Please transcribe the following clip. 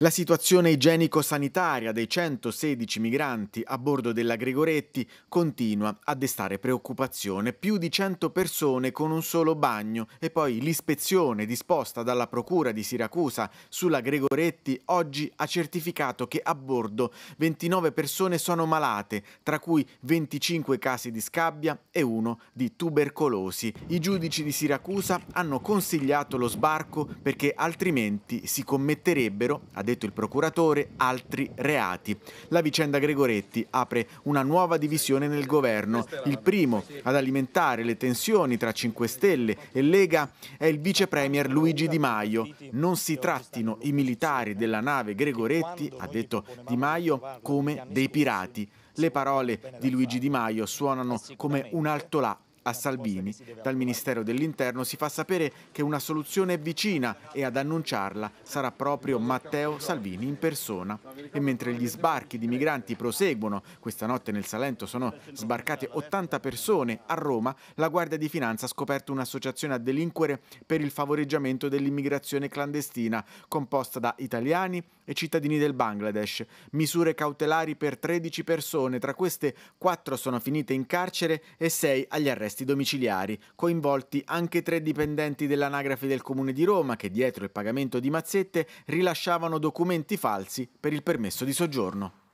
La situazione igienico-sanitaria dei 116 migranti a bordo della Gregoretti continua a destare preoccupazione. Più di 100 persone con un solo bagno e poi l'ispezione disposta dalla Procura di Siracusa sulla Gregoretti oggi ha certificato che a bordo 29 persone sono malate, tra cui 25 casi di scabbia e uno di tubercolosi. I giudici di Siracusa hanno consigliato lo sbarco perché altrimenti si commetterebbero ad detto il procuratore, altri reati. La vicenda Gregoretti apre una nuova divisione nel governo. Il primo ad alimentare le tensioni tra 5 Stelle e Lega è il vice premier Luigi Di Maio. Non si trattino i militari della nave Gregoretti, ha detto Di Maio, come dei pirati. Le parole di Luigi Di Maio suonano come un altolà a Salvini dal Ministero dell'Interno si fa sapere che una soluzione è vicina e ad annunciarla sarà proprio Matteo Salvini in persona. E mentre gli sbarchi di migranti proseguono, questa notte nel Salento sono sbarcate 80 persone, a Roma la Guardia di Finanza ha scoperto un'associazione a delinquere per il favoreggiamento dell'immigrazione clandestina, composta da italiani e cittadini del Bangladesh. Misure cautelari per 13 persone, tra queste 4 sono finite in carcere e 6 agli arresti arresti domiciliari, coinvolti anche tre dipendenti dell'anagrafe del Comune di Roma che dietro il pagamento di mazzette rilasciavano documenti falsi per il permesso di soggiorno.